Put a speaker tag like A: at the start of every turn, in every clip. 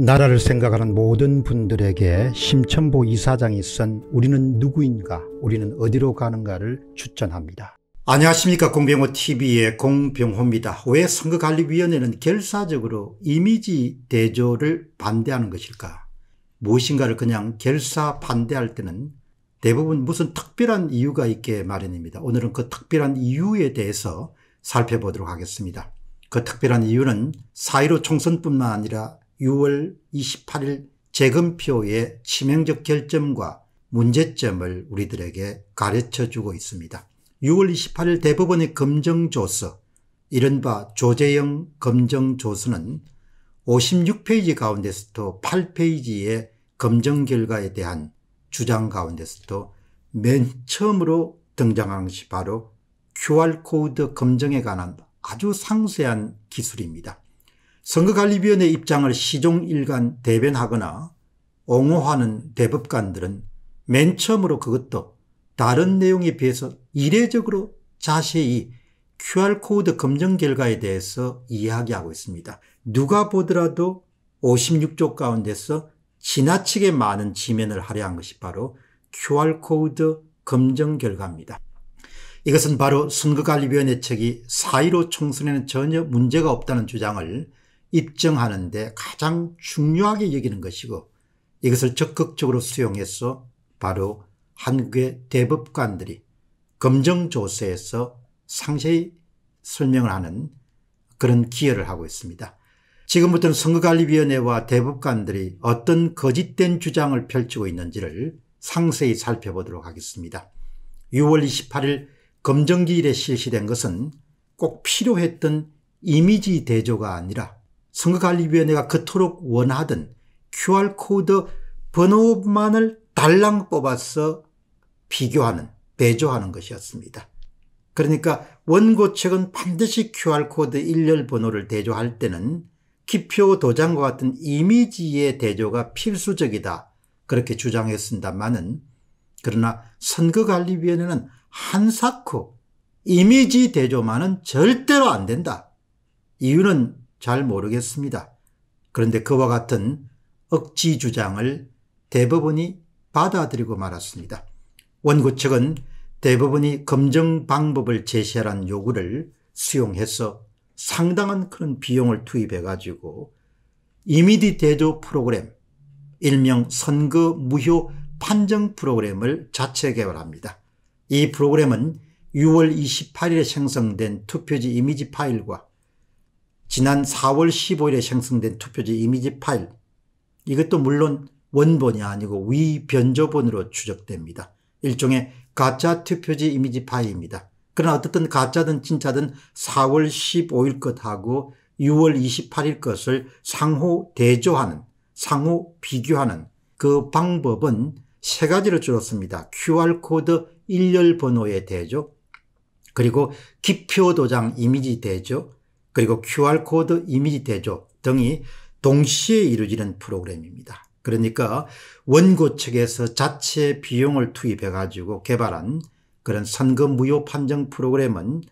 A: 나라를 생각하는 모든 분들에게 심천보 이사장이 쓴 우리는 누구인가 우리는 어디로 가는가를 추천합니다. 안녕하십니까 공병호TV의 공병호입니다. 왜 선거관리위원회는 결사적으로 이미지 대조를 반대하는 것일까? 무엇인가를 그냥 결사 반대할 때는 대부분 무슨 특별한 이유가 있게 마련입니다. 오늘은 그 특별한 이유에 대해서 살펴보도록 하겠습니다. 그 특별한 이유는 사1 5 총선뿐만 아니라 6월 28일 재검표의 치명적 결점과 문제점을 우리들에게 가르쳐 주고 있습니다. 6월 28일 대법원의 검정조서, 이른바 조재영 검정조서는 56페이지 가운데서도 8페이지의 검정 결과에 대한 주장 가운데서도 맨 처음으로 등장하는 것이 바로 QR코드 검정에 관한 아주 상세한 기술입니다. 선거관리위원회 입장을 시종일관 대변하거나 옹호하는 대법관들은 맨 처음으로 그것도 다른 내용에 비해서 이례적으로 자세히 QR코드 검증 결과에 대해서 이야기하고 있습니다. 누가 보더라도 56조 가운데서 지나치게 많은 지면을 할애한 것이 바로 QR코드 검증 결과입니다. 이것은 바로 선거관리위원회 측이 4.15 총선에는 전혀 문제가 없다는 주장을 입증하는 데 가장 중요하게 여기는 것이고 이것을 적극적으로 수용해서 바로 한국의 대법관들이 검정조서에서 상세히 설명을 하는 그런 기여를 하고 있습니다. 지금부터는 선거관리위원회와 대법관들이 어떤 거짓된 주장을 펼치고 있는지를 상세히 살펴보도록 하겠습니다. 6월 28일 검정기일에 실시된 것은 꼭 필요했던 이미지 대조가 아니라 선거관리위원회가 그토록 원하던 QR코드 번호만을 달랑 뽑아서 비교하는, 배조하는 것이었습니다. 그러니까 원고책은 반드시 QR코드 일렬 번호를 대조할 때는 기표 도장과 같은 이미지의 대조가 필수적이다. 그렇게 주장했습니다만은 그러나 선거관리위원회는 한사코 이미지 대조만은 절대로 안 된다. 이유는 잘 모르겠습니다. 그런데 그와 같은 억지 주장을 대법원이 받아들이고 말았습니다. 원고 측은 대법원이 검증 방법을 제시하라는 요구를 수용해서 상당한 그 비용을 투입해가지고 이미디 대조 프로그램, 일명 선거 무효 판정 프로그램을 자체 개발합니다. 이 프로그램은 6월 28일에 생성된 투표지 이미지 파일과 지난 4월 15일에 생성된 투표지 이미지 파일 이것도 물론 원본이 아니고 위변조본으로 추적됩니다. 일종의 가짜 투표지 이미지 파일입니다. 그러나 어떻든 가짜든 진짜든 4월 15일 것하고 6월 28일 것을 상호 대조하는 상호 비교하는 그 방법은 세 가지로 줄었습니다. QR코드 일렬 번호의 대조 그리고 기표 도장 이미지 대조 그리고 QR코드 이미지 대조 등이 동시에 이루어지는 프로그램입니다. 그러니까 원고 측에서 자체 비용을 투입해 가지고 개발한 그런 선거 무효 판정 프로그램은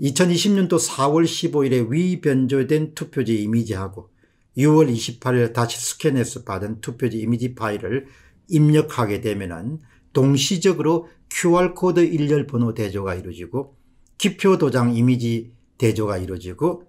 A: 2020년도 4월 15일에 위변조된 투표지 이미지하고 6월 28일 다시 스캔해서 받은 투표지 이미지 파일을 입력하게 되면 동시적으로 QR코드 일렬 번호 대조가 이루어지고 기표 도장 이미지 대조가 이루어지고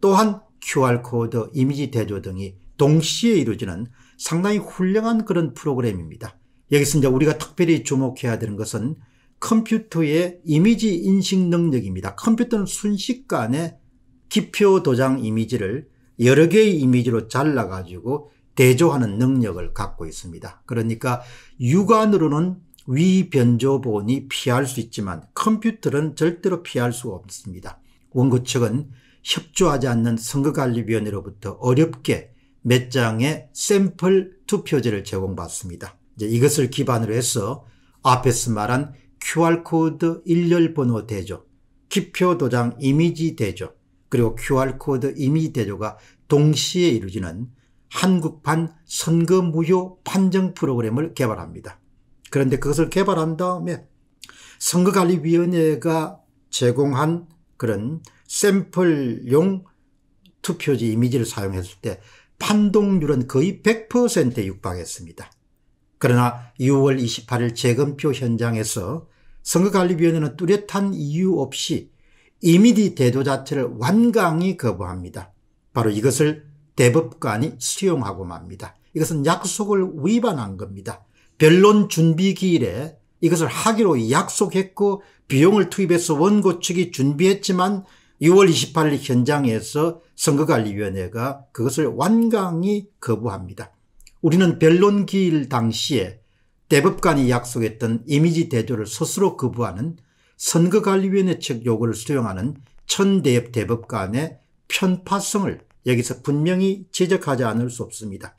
A: 또한 QR코드, 이미지 대조 등이 동시에 이루어지는 상당히 훌륭한 그런 프로그램입니다. 여기서 이제 우리가 특별히 주목해야 되는 것은 컴퓨터의 이미지 인식 능력입니다. 컴퓨터는 순식간에 기표 도장 이미지를 여러 개의 이미지로 잘라가지고 대조하는 능력을 갖고 있습니다. 그러니까 육안으로는 위변조본이 피할 수 있지만 컴퓨터는 절대로 피할 수 없습니다. 원고 측은 협조하지 않는 선거관리위원회로부터 어렵게 몇 장의 샘플 투표지를 제공받습니다. 이제 이것을 기반으로 해서 앞에서 말한 QR코드 일렬 번호 대조, 기표 도장 이미지 대조, 그리고 QR코드 이미지 대조가 동시에 이루어지는 한국판 선거 무효 판정 프로그램을 개발합니다. 그런데 그것을 개발한 다음에 선거관리위원회가 제공한 그런 샘플용 투표지 이미지를 사용했을 때판동률은 거의 100%에 육박했습니다. 그러나 6월 28일 재검표 현장에서 선거관리위원회는 뚜렷한 이유 없이 이미디 대도 자체를 완강히 거부합니다. 바로 이것을 대법관이 수용하고 맙니다. 이것은 약속을 위반한 겁니다. 변론 준비 기일에 이것을 하기로 약속했고 비용을 투입해서 원고 측이 준비했지만 6월 28일 현장에서 선거관리위원회가 그것을 완강히 거부합니다. 우리는 변론기일 당시에 대법관이 약속했던 이미지 대조를 스스로 거부하는 선거관리위원회 측 요구를 수용하는 천대협 대법관의 편파성을 여기서 분명히 지적하지 않을 수 없습니다.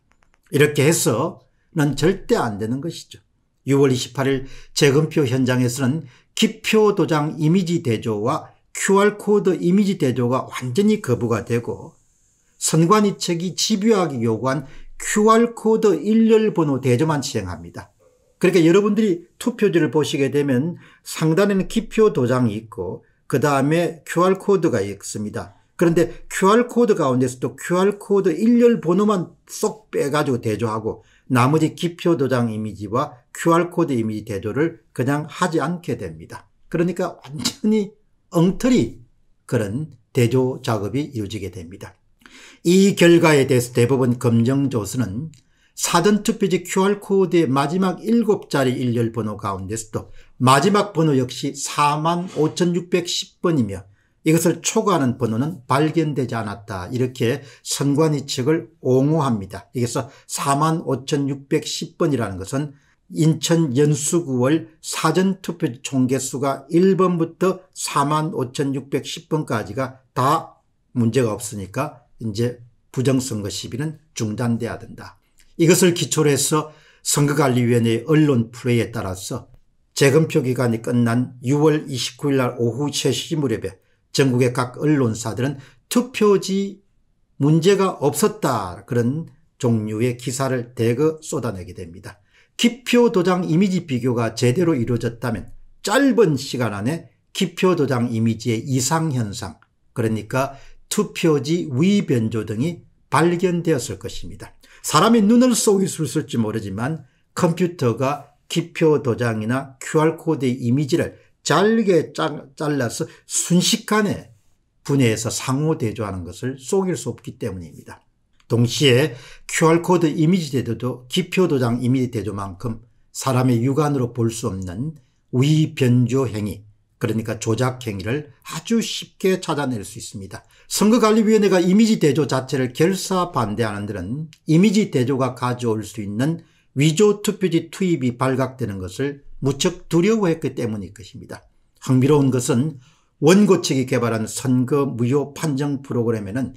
A: 이렇게 해서는 절대 안 되는 것이죠. 6월 28일 재검표 현장에서는 기표 도장 이미지 대조와 QR코드 이미지 대조가 완전히 거부가 되고 선관위 측이 집요하게 요구한 QR코드 일렬 번호 대조만 시행합니다. 그러니까 여러분들이 투표지를 보시게 되면 상단에는 기표 도장이 있고 그 다음에 QR코드가 있습니다. 그런데 QR코드 가운데서도 QR코드 일렬 번호만 쏙 빼가지고 대조하고 나머지 기표 도장 이미지와 QR코드 이미지 대조를 그냥 하지 않게 됩니다. 그러니까 완전히 엉터리 그런 대조 작업이 이루어지게 됩니다. 이 결과에 대해서 대법원 검정조수는 사전투표지 QR코드의 마지막 7자리 일렬 번호 가운데서도 마지막 번호 역시 45,610번이며 이것을 초과하는 번호는 발견되지 않았다. 이렇게 선관위 측을 옹호합니다. 여기서 45,610번이라는 것은 인천 연수구월 사전투표 총개수가 1번부터 45,610번까지가 다 문제가 없으니까 이제 부정선거 시비는 중단돼야 된다. 이것을 기초로 해서 선거관리위원회의 언론 플레이에 따라서 재검표 기간이 끝난 6월 29일 날 오후 3시 무렵에 전국의 각 언론사들은 투표지 문제가 없었다 그런 종류의 기사를 대거 쏟아내게 됩니다. 기표 도장 이미지 비교가 제대로 이루어졌다면 짧은 시간 안에 기표 도장 이미지의 이상현상 그러니까 투표지 위변조 등이 발견되었을 것입니다. 사람이 눈을 쏘길 있을지 모르지만 컴퓨터가 기표 도장이나 q r 코드 이미지를 잘게 잘라서 순식간에 분해해서 상호 대조하는 것을 속일 수 없기 때문입니다. 동시에 QR코드 이미지 대조도 기표 도장 이미지 대조만큼 사람의 육안으로 볼 수 없는 위변조 행위, 그러니까 조작 행위를 아주 쉽게 찾아낼 수 있습니다. 선거관리위원회가 이미지 대조 자체를 결사 반대하는 데는 이미지 대조가 가져올 수 있는 위조 투표지 투입이 발각되는 것을 무척 두려워했기 때문일 것입니다. 흥미로운 것은 원고 측이 개발한 선거 무효 판정 프로그램에는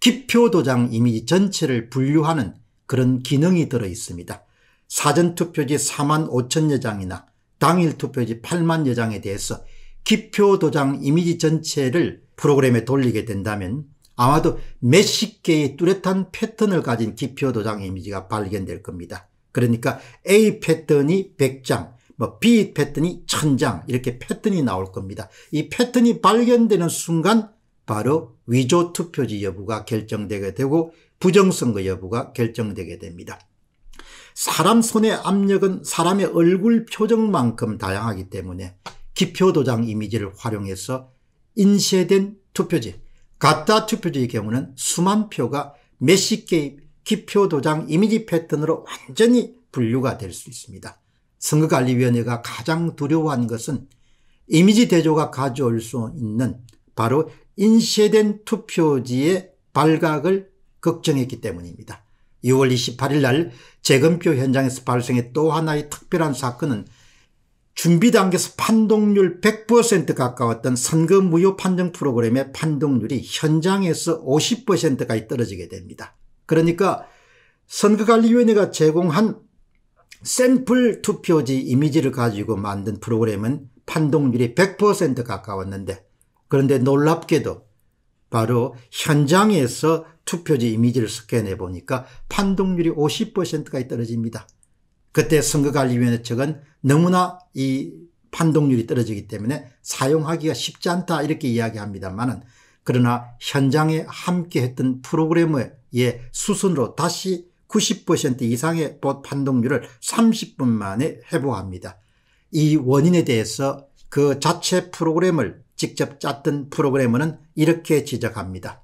A: 기표 도장 이미지 전체를 분류하는 그런 기능이 들어 있습니다. 사전 투표지 4만 5천여 장이나 당일 투표지 8만여 장에 대해서 기표 도장 이미지 전체를 프로그램에 돌리게 된다면 아마도 몇십 개의 뚜렷한 패턴을 가진 기표 도장 이미지가 발견될 겁니다. 그러니까 A 패턴이 100장, 뭐빛 패턴이 천장 이렇게 패턴이 나올 겁니다. 이 패턴이 발견되는 순간 바로 위조 투표지 여부가 결정되게 되고 부정선거 여부가 결정되게 됩니다. 사람 손의 압력은 사람의 얼굴 표정만큼 다양하기 때문에 기표도장 이미지를 활용해서 인쇄된 투표지, 가짜 투표지의 경우는 수만 표가 몇십 개의 기표도장 이미지 패턴으로 완전히 분류가 될 수 있습니다. 선거관리위원회가 가장 두려워한 것은 이미지 대조가 가져올 수 있는 바로 인쇄된 투표지의 발각을 걱정했기 때문입니다. 6월 28일 날 재검표 현장에서 발생해또 하나의 특별한 사건은 준비 단계에서 판독률 100% 가까웠던 선거 무효 판정 프로그램의 판독률이 현장에서 50%까지 떨어지게 됩니다. 그러니까 선거관리위원회가 제공한 샘플 투표지 이미지를 가지고 만든 프로그램은 판독률이 100% 가까웠는데 그런데 놀랍게도 바로 현장에서 투표지 이미지를 스캔해 보니까 판독률이 5 0가 떨어집니다. 그때 선거관리위원회 측은 너무나 이 판독률이 떨어지기 때문에 사용하기가 쉽지 않다 이렇게 이야기합니다만은 그러나 현장에 함께했던 프로그램머의 수순으로 다시 90% 이상의 판독률을 30분 만에 회복합니다. 이 원인에 대해서 그 자체 프로그램을 직접 짰던 프로그래머는 이렇게 지적합니다.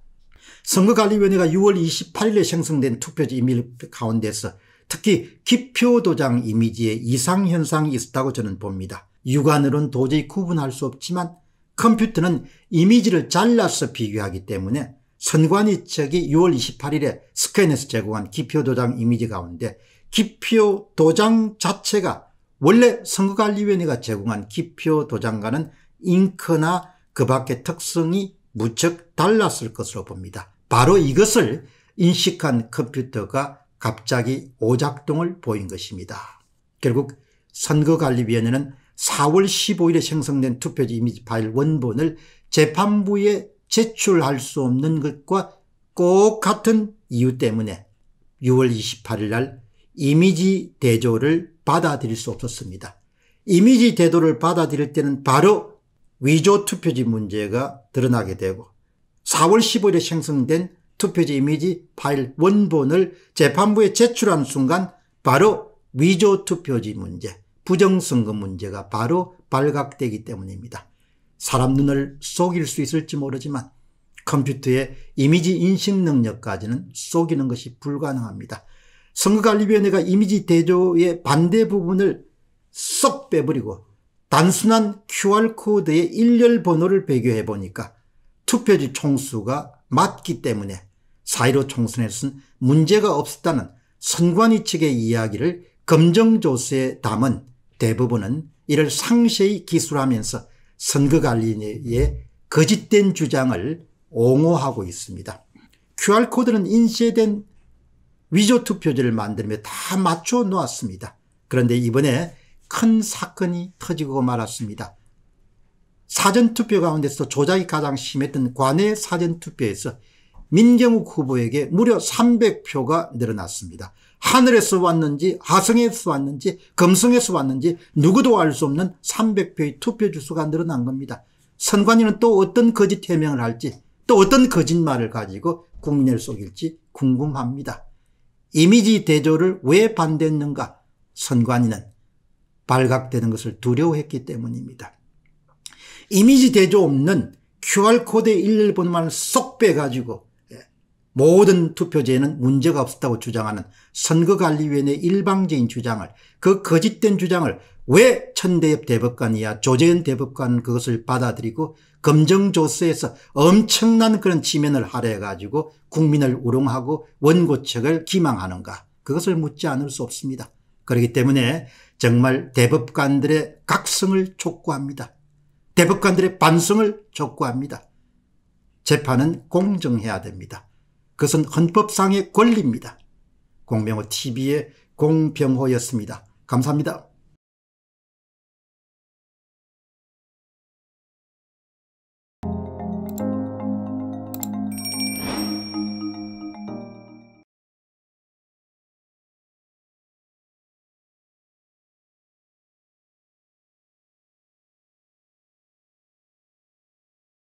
A: 선거관리위원회가 6월 28일에 생성된 투표지 이미지 가운데서 특히 기표 도장 이미지에 이상 현상이 있었다고 저는 봅니다. 육안으로는 도저히 구분할 수 없지만 컴퓨터는 이미지를 잘라서 비교하기 때문에 선관위 측이 6월 28일에 스캔에서 제공한 기표도장 이미지 가운데 기표도장 자체가 원래 선거관리위원회가 제공한 기표도장과는 잉크나 그 밖의 특성이 무척 달랐을 것으로 봅니다. 바로 이것을 인식한 컴퓨터가 갑자기 오작동을 보인 것입니다. 결국 선거관리위원회는 4월 15일에 생성된 투표지 이미지 파일 원본을 재판부에 제출할 수 없는 것과 꼭 같은 이유 때문에 6월 28일 날 이미지 대조를 받아들일 수 없었습니다. 이미지 대조를 받아들일 때는 바로 위조 투표지 문제가 드러나게 되고 4월 15일에 생성된 투표지 이미지 파일 원본을 재판부에 제출한 순간 바로 위조 투표지 문제, 부정선거 문제가 바로 발각되기 때문입니다. 사람 눈을 속일 수 있을지 모르지만 컴퓨터의 이미지 인식 능력까지는 속이는 것이 불가능합니다. 선거관리위원회가 이미지 대조의 반대 부분을 쏙 빼버리고 단순한 QR코드의 일렬 번호를 배교해 보니까 투표지 총수가 맞기 때문에 사1 5 총선에서는 문제가 없었다는 선관위 측의 이야기를 검정조서에 담은 대부분은 이를 상세히 기술하면서 선거관리에 거짓된 주장을 옹호하고 있습니다. QR코드는 인쇄된 위조투표지를 만들며 다 맞춰 놓았습니다. 그런데 이번에 큰 사건이 터지고 말았습니다. 사전투표 가운데서 조작이 가장 심했던 관외 사전투표에서 민경욱 후보에게 무려 300표가 늘어났습니다. 하늘에서 왔는지 하성에서 왔는지 금성에서 왔는지 누구도 알 수 없는 300표의 투표 주소가 늘어난 겁니다. 선관위는 또 어떤 거짓 해명을 할지 또 어떤 거짓말을 가지고 국민을 속일지 궁금합니다. 이미지 대조를 왜 반대했는가? 선관위는 발각되는 것을 두려워했기 때문입니다. 이미지 대조 없는 QR코드 11번만을 쏙 빼가지고 모든 투표제에는 문제가 없었다고 주장하는 선거관리위원회 일방적인 주장을 그 거짓된 주장을 왜 천대엽 대법관이야 조재현 대법관 그것을 받아들이고 검정조서에서 엄청난 그런 지면을 할애해가지고 국민을 우롱하고 원고책을 기망하는가 그것을 묻지 않을 수 없습니다. 그렇기 때문에 정말 대법관들의 각성을 촉구합니다. 대법관들의 반성을 촉구합니다. 재판은 공정해야 됩니다. 그것은 헌법상의 권리입니다. 공명호 TV의 공병호였습니다. 감사합니다.